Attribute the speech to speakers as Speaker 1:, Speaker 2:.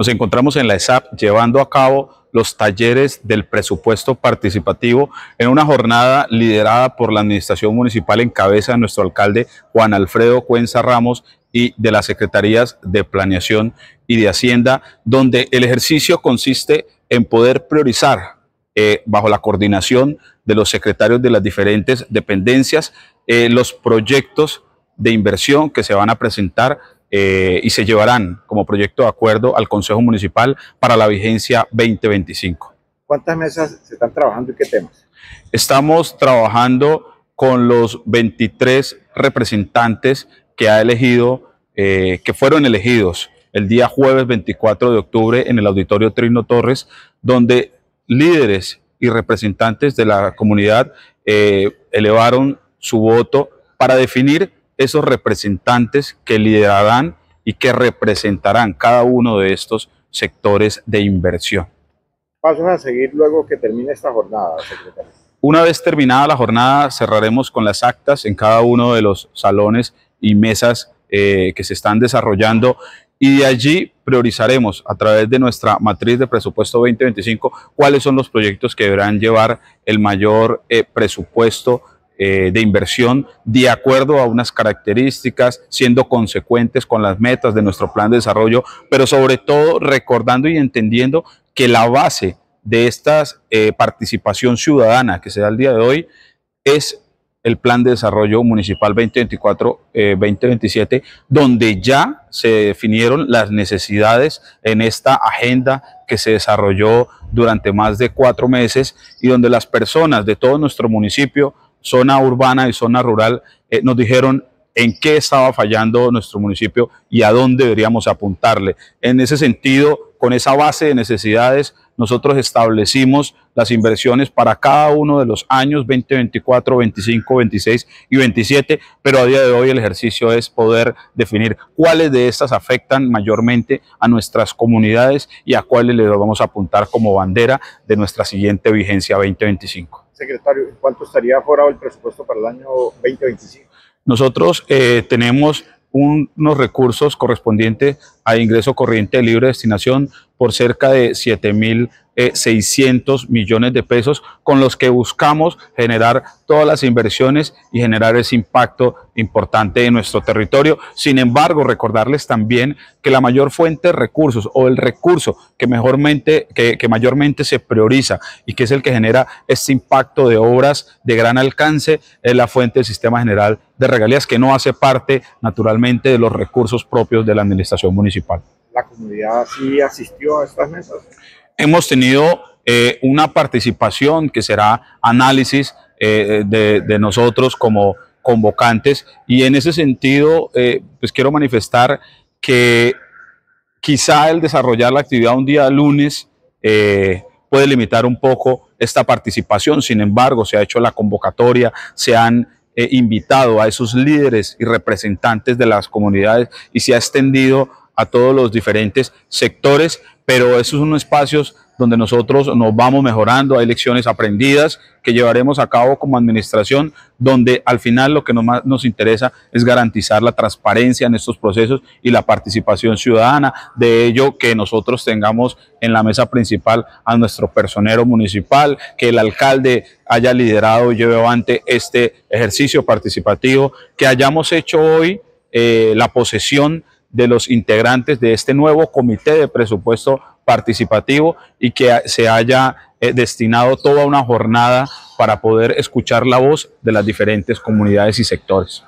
Speaker 1: Nos encontramos en la ESAP llevando a cabo los talleres del presupuesto participativo en una jornada liderada por la Administración Municipal en cabeza de nuestro alcalde Juan Alfredo Cuenza Ramos y de las Secretarías de Planeación y de Hacienda, donde el ejercicio consiste en poder priorizar eh, bajo la coordinación de los secretarios de las diferentes dependencias eh, los proyectos de inversión que se van a presentar eh, y se llevarán como proyecto de acuerdo al Consejo Municipal para la vigencia 2025. ¿Cuántas mesas se están trabajando y qué temas? Estamos trabajando con los 23 representantes que ha elegido, eh, que fueron elegidos el día jueves 24 de octubre en el auditorio Trino Torres, donde líderes y representantes de la comunidad eh, elevaron su voto para definir esos representantes que liderarán y que representarán cada uno de estos sectores de inversión. Pasos a seguir luego que termine esta jornada, secretario. Una vez terminada la jornada, cerraremos con las actas en cada uno de los salones y mesas eh, que se están desarrollando y de allí priorizaremos a través de nuestra matriz de presupuesto 2025 cuáles son los proyectos que deberán llevar el mayor eh, presupuesto eh, de inversión de acuerdo a unas características, siendo consecuentes con las metas de nuestro plan de desarrollo, pero sobre todo recordando y entendiendo que la base de esta eh, participación ciudadana que se da el día de hoy es el Plan de Desarrollo Municipal 2024-2027, eh, donde ya se definieron las necesidades en esta agenda que se desarrolló durante más de cuatro meses y donde las personas de todo nuestro municipio zona urbana y zona rural, eh, nos dijeron en qué estaba fallando nuestro municipio y a dónde deberíamos apuntarle. En ese sentido, con esa base de necesidades, nosotros establecimos las inversiones para cada uno de los años 2024, 25, 26 y 27, pero a día de hoy el ejercicio es poder definir cuáles de estas afectan mayormente a nuestras comunidades y a cuáles les vamos a apuntar como bandera de nuestra siguiente vigencia 2025 secretario, cuánto estaría forado el presupuesto para el año 2025? Nosotros eh, tenemos unos recursos correspondientes a ingreso corriente libre destinación por cerca de 7.600 eh, millones de pesos con los que buscamos generar todas las inversiones y generar ese impacto importante en nuestro territorio. Sin embargo, recordarles también que la mayor fuente de recursos o el recurso que, mejormente, que mayormente se prioriza y que es el que genera este impacto de obras de gran alcance es la fuente del Sistema General de Regalías que no hace parte naturalmente de los recursos propios de la Administración Municipal comunidad sí asistió a estas mesas. Hemos tenido eh, una participación que será análisis eh, de, nosotros como convocantes y en ese sentido eh, pues quiero manifestar que quizá el desarrollar la actividad un día lunes puede limitar un poco esta participación, sin embargo se ha hecho la convocatoria, se han invitado a esos líderes y representantes de las comunidades y se ha extendido a todos los diferentes sectores, pero esos son espacios donde nosotros nos vamos mejorando, hay lecciones aprendidas que llevaremos a cabo como administración, donde al final lo que más nos interesa es garantizar la transparencia en estos procesos y la participación ciudadana, de ello que nosotros tengamos en la mesa principal a nuestro personero municipal, que el alcalde haya liderado y lleve avante este ejercicio participativo, que hayamos hecho hoy eh, la posesión de los integrantes de este nuevo comité de presupuesto participativo y que se haya eh, destinado toda una jornada para poder escuchar la voz de las diferentes comunidades y sectores.